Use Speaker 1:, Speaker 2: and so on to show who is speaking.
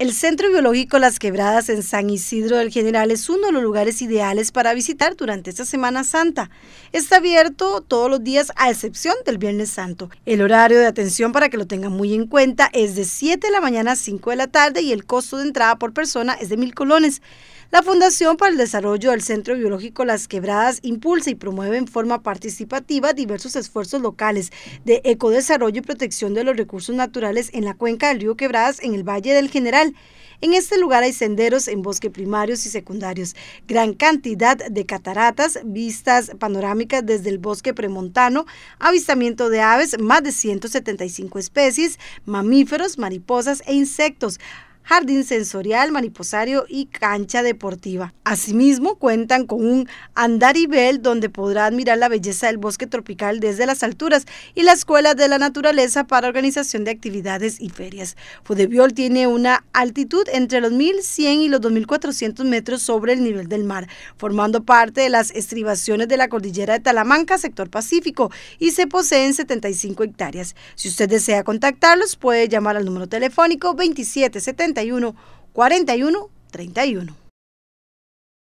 Speaker 1: El Centro Biológico Las Quebradas en San Isidro del General es uno de los lugares ideales para visitar durante esta Semana Santa. Está abierto todos los días a excepción del Viernes Santo. El horario de atención para que lo tengan muy en cuenta es de 7 de la mañana a 5 de la tarde y el costo de entrada por persona es de mil colones. La Fundación para el Desarrollo del Centro Biológico Las Quebradas impulsa y promueve en forma participativa diversos esfuerzos locales de ecodesarrollo y protección de los recursos naturales en la cuenca del río Quebradas en el Valle del General. En este lugar hay senderos en bosque primarios y secundarios, gran cantidad de cataratas, vistas panorámicas desde el bosque premontano, avistamiento de aves, más de 175 especies, mamíferos, mariposas e insectos jardín sensorial, mariposario y cancha deportiva. Asimismo, cuentan con un andarivel donde podrá admirar la belleza del bosque tropical desde las alturas y la Escuela de la Naturaleza para organización de actividades y ferias. Fudebiol tiene una altitud entre los 1.100 y los 2.400 metros sobre el nivel del mar, formando parte de las estribaciones de la cordillera de Talamanca, sector Pacífico, y se poseen 75 hectáreas. Si usted desea contactarlos, puede llamar al número telefónico 2770 41 41 31.